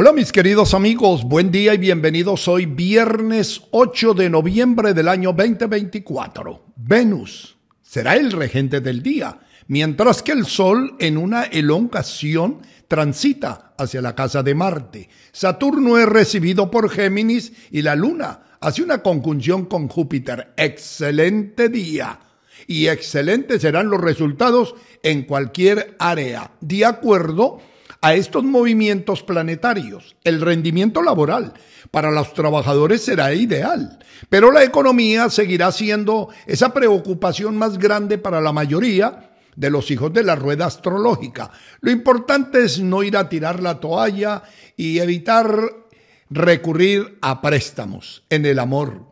Hola mis queridos amigos, buen día y bienvenidos hoy viernes 8 de noviembre del año 2024. Venus será el regente del día, mientras que el Sol en una elongación transita hacia la casa de Marte. Saturno es recibido por Géminis y la Luna hace una conjunción con Júpiter. Excelente día y excelentes serán los resultados en cualquier área, de acuerdo a estos movimientos planetarios. El rendimiento laboral para los trabajadores será ideal, pero la economía seguirá siendo esa preocupación más grande para la mayoría de los hijos de la rueda astrológica. Lo importante es no ir a tirar la toalla y evitar recurrir a préstamos en el amor.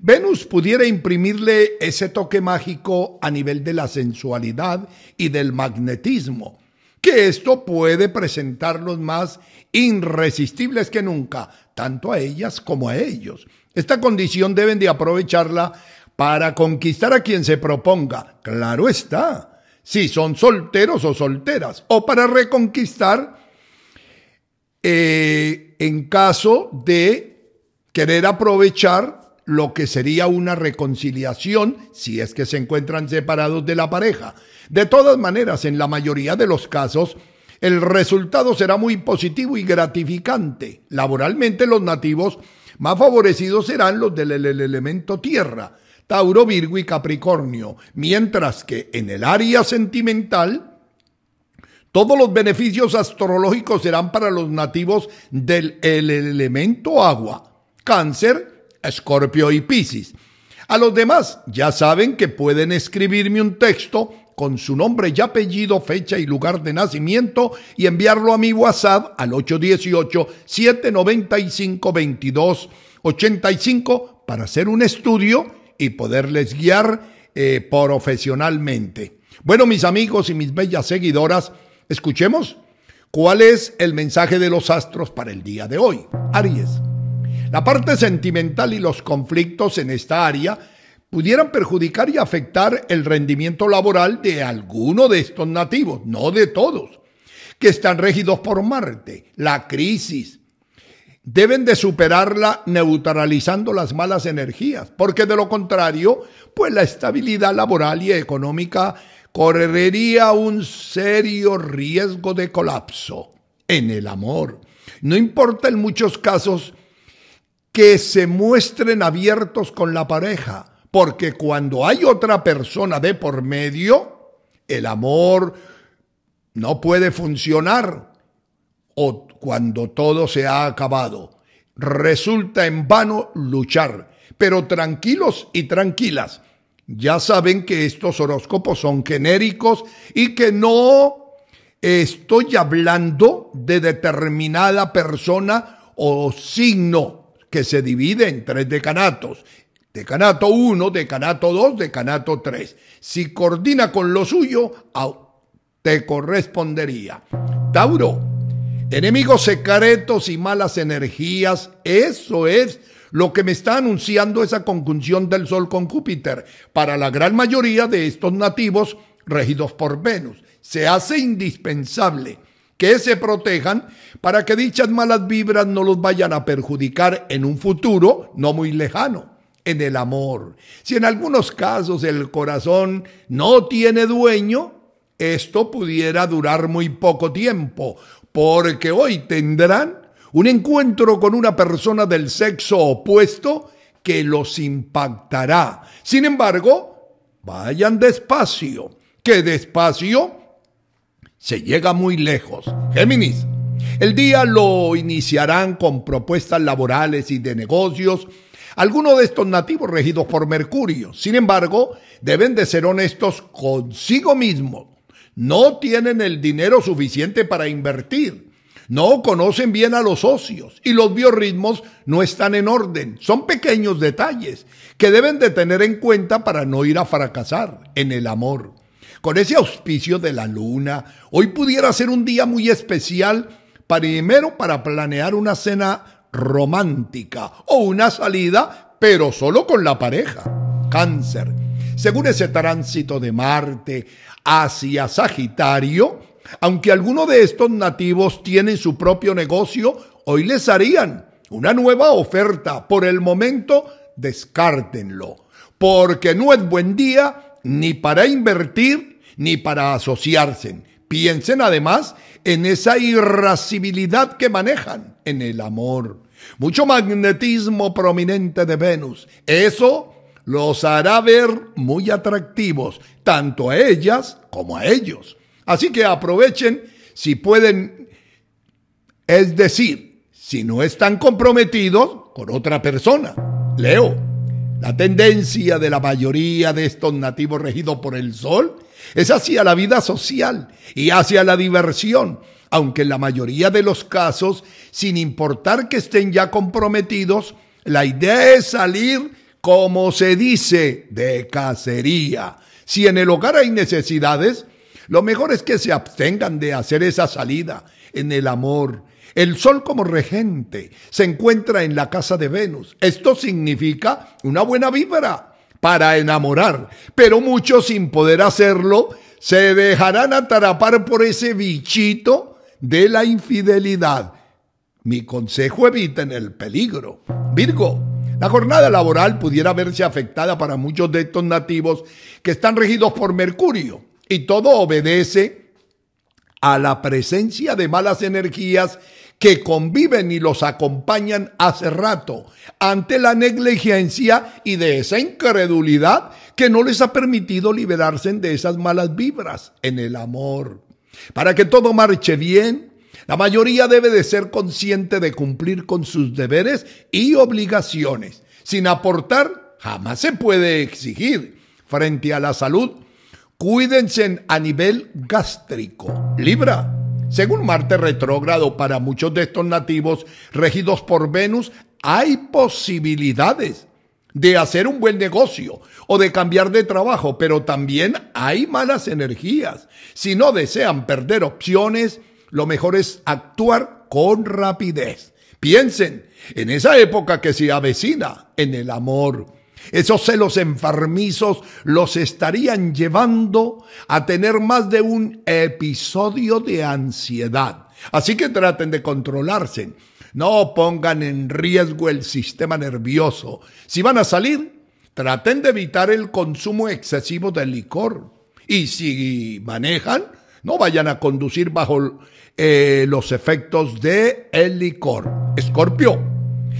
Venus pudiera imprimirle ese toque mágico a nivel de la sensualidad y del magnetismo que esto puede presentarlos más irresistibles que nunca, tanto a ellas como a ellos. Esta condición deben de aprovecharla para conquistar a quien se proponga, claro está, si son solteros o solteras, o para reconquistar eh, en caso de querer aprovechar lo que sería una reconciliación si es que se encuentran separados de la pareja. De todas maneras, en la mayoría de los casos, el resultado será muy positivo y gratificante. Laboralmente los nativos más favorecidos serán los del elemento tierra, Tauro, Virgo y Capricornio, mientras que en el área sentimental, todos los beneficios astrológicos serán para los nativos del elemento agua, cáncer, Escorpio y Piscis. A los demás ya saben que pueden escribirme un texto con su nombre y apellido, fecha y lugar de nacimiento y enviarlo a mi WhatsApp al 818-795-2285 para hacer un estudio y poderles guiar eh, profesionalmente. Bueno, mis amigos y mis bellas seguidoras, escuchemos cuál es el mensaje de los astros para el día de hoy. Aries. La parte sentimental y los conflictos en esta área pudieran perjudicar y afectar el rendimiento laboral de alguno de estos nativos, no de todos, que están regidos por Marte, la crisis. Deben de superarla neutralizando las malas energías, porque de lo contrario, pues la estabilidad laboral y económica correría un serio riesgo de colapso en el amor. No importa en muchos casos que se muestren abiertos con la pareja, porque cuando hay otra persona de por medio, el amor no puede funcionar o cuando todo se ha acabado. Resulta en vano luchar, pero tranquilos y tranquilas. Ya saben que estos horóscopos son genéricos y que no estoy hablando de determinada persona o signo que se divide en tres decanatos. Decanato 1, decanato 2, decanato 3. Si coordina con lo suyo, te correspondería. Tauro, enemigos secretos y malas energías, eso es lo que me está anunciando esa conjunción del Sol con Júpiter para la gran mayoría de estos nativos regidos por Venus. Se hace indispensable que se protejan para que dichas malas vibras no los vayan a perjudicar en un futuro no muy lejano, en el amor. Si en algunos casos el corazón no tiene dueño, esto pudiera durar muy poco tiempo, porque hoy tendrán un encuentro con una persona del sexo opuesto que los impactará. Sin embargo, vayan despacio, que despacio se llega muy lejos. Géminis, el día lo iniciarán con propuestas laborales y de negocios. Algunos de estos nativos regidos por Mercurio, sin embargo, deben de ser honestos consigo mismos. No tienen el dinero suficiente para invertir. No conocen bien a los socios y los biorritmos no están en orden. Son pequeños detalles que deben de tener en cuenta para no ir a fracasar en el amor. Con ese auspicio de la luna, hoy pudiera ser un día muy especial, primero para planear una cena romántica o una salida, pero solo con la pareja. Cáncer. Según ese tránsito de Marte hacia Sagitario, aunque alguno de estos nativos tienen su propio negocio, hoy les harían una nueva oferta. Por el momento, descártenlo, porque no es buen día ni para invertir ni para asociarse. Piensen además en esa irascibilidad que manejan, en el amor. Mucho magnetismo prominente de Venus. Eso los hará ver muy atractivos, tanto a ellas como a ellos. Así que aprovechen si pueden, es decir, si no están comprometidos con otra persona. Leo. La tendencia de la mayoría de estos nativos regidos por el sol es hacia la vida social y hacia la diversión, aunque en la mayoría de los casos, sin importar que estén ya comprometidos, la idea es salir, como se dice, de cacería. Si en el hogar hay necesidades, lo mejor es que se abstengan de hacer esa salida en el amor, el Sol como regente se encuentra en la casa de Venus. Esto significa una buena víbora para enamorar, pero muchos sin poder hacerlo se dejarán atrapar por ese bichito de la infidelidad. Mi consejo eviten el peligro. Virgo, la jornada laboral pudiera verse afectada para muchos de estos nativos que están regidos por Mercurio y todo obedece a la presencia de malas energías que conviven y los acompañan hace rato, ante la negligencia y de esa incredulidad que no les ha permitido liberarse de esas malas vibras en el amor. Para que todo marche bien, la mayoría debe de ser consciente de cumplir con sus deberes y obligaciones. Sin aportar, jamás se puede exigir. Frente a la salud, Cuídense a nivel gástrico. Libra. Según Marte retrógrado para muchos de estos nativos regidos por Venus, hay posibilidades de hacer un buen negocio o de cambiar de trabajo, pero también hay malas energías. Si no desean perder opciones, lo mejor es actuar con rapidez. Piensen en esa época que se avecina en el amor. Esos celos enfermizos los estarían llevando a tener más de un episodio de ansiedad. Así que traten de controlarse. No pongan en riesgo el sistema nervioso. Si van a salir, traten de evitar el consumo excesivo de licor. Y si manejan, no vayan a conducir bajo eh, los efectos del licor. Escorpio.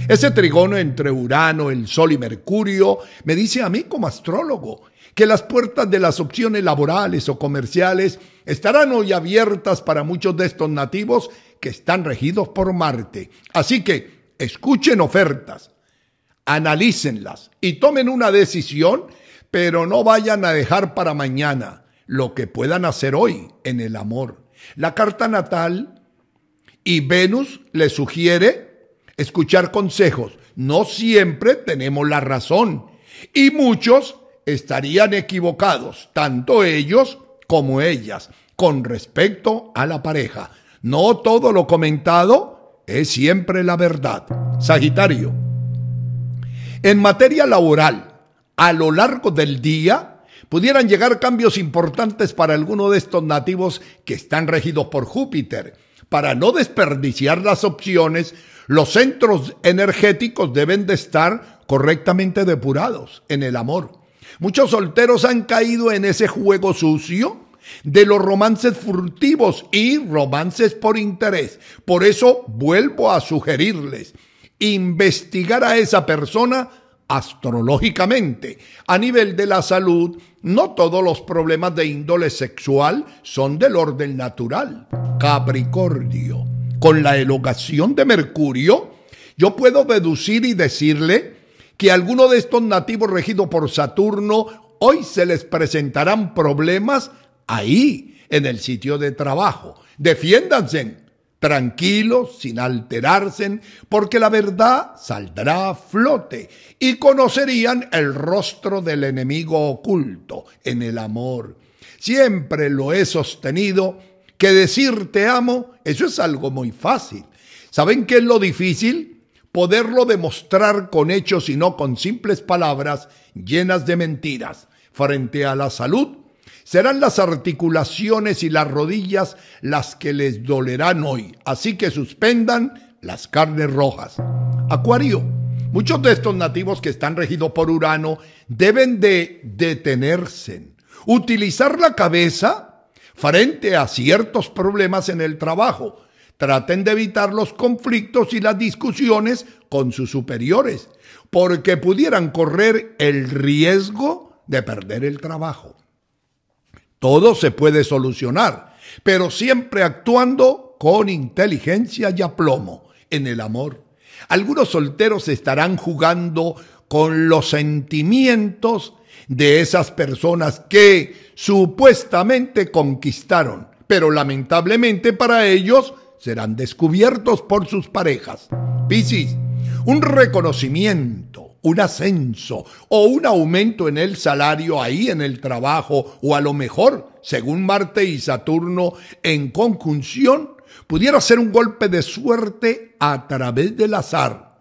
Ese trigono entre Urano, el Sol y Mercurio me dice a mí como astrólogo que las puertas de las opciones laborales o comerciales estarán hoy abiertas para muchos de estos nativos que están regidos por Marte. Así que escuchen ofertas, analícenlas y tomen una decisión, pero no vayan a dejar para mañana lo que puedan hacer hoy en el amor. La carta natal y Venus le sugiere escuchar consejos. No siempre tenemos la razón y muchos estarían equivocados, tanto ellos como ellas, con respecto a la pareja. No todo lo comentado es siempre la verdad. Sagitario. En materia laboral, a lo largo del día, pudieran llegar cambios importantes para alguno de estos nativos que están regidos por Júpiter. Para no desperdiciar las opciones, los centros energéticos deben de estar correctamente depurados en el amor. Muchos solteros han caído en ese juego sucio de los romances furtivos y romances por interés. Por eso vuelvo a sugerirles investigar a esa persona astrológicamente. A nivel de la salud, no todos los problemas de índole sexual son del orden natural. Capricornio con la elogación de Mercurio, yo puedo deducir y decirle que alguno de estos nativos regidos por Saturno hoy se les presentarán problemas ahí, en el sitio de trabajo. Defiéndanse, tranquilos, sin alterarse, porque la verdad saldrá a flote y conocerían el rostro del enemigo oculto en el amor. Siempre lo he sostenido que decir te amo, eso es algo muy fácil. ¿Saben qué es lo difícil? Poderlo demostrar con hechos y no con simples palabras llenas de mentiras. Frente a la salud, serán las articulaciones y las rodillas las que les dolerán hoy. Así que suspendan las carnes rojas. Acuario. Muchos de estos nativos que están regidos por Urano deben de detenerse, utilizar la cabeza frente a ciertos problemas en el trabajo. Traten de evitar los conflictos y las discusiones con sus superiores, porque pudieran correr el riesgo de perder el trabajo. Todo se puede solucionar, pero siempre actuando con inteligencia y aplomo en el amor. Algunos solteros estarán jugando con los sentimientos de esas personas que supuestamente conquistaron, pero lamentablemente para ellos serán descubiertos por sus parejas. Piscis, un reconocimiento, un ascenso o un aumento en el salario ahí en el trabajo o a lo mejor, según Marte y Saturno en conjunción, pudiera ser un golpe de suerte a través del azar.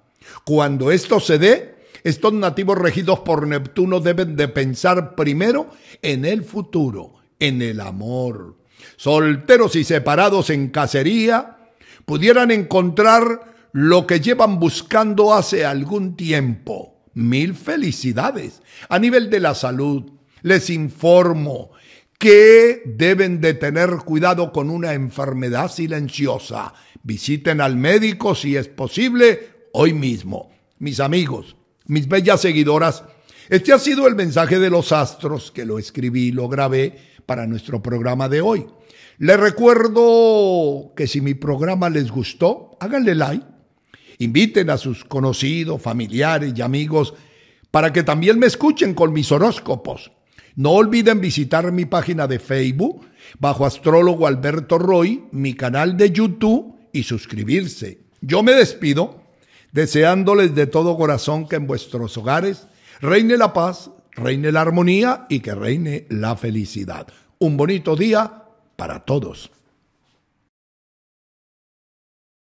Cuando esto se dé, estos nativos regidos por Neptuno deben de pensar primero en el futuro, en el amor. Solteros y separados en cacería, pudieran encontrar lo que llevan buscando hace algún tiempo. Mil felicidades. A nivel de la salud, les informo que deben de tener cuidado con una enfermedad silenciosa. Visiten al médico si es posible hoy mismo. Mis amigos, mis bellas seguidoras, este ha sido el mensaje de los astros que lo escribí y lo grabé para nuestro programa de hoy. Les recuerdo que si mi programa les gustó, háganle like, inviten a sus conocidos, familiares y amigos para que también me escuchen con mis horóscopos. No olviden visitar mi página de Facebook bajo astrólogo Alberto Roy, mi canal de YouTube y suscribirse. Yo me despido deseándoles de todo corazón que en vuestros hogares reine la paz, reine la armonía y que reine la felicidad. Un bonito día para todos.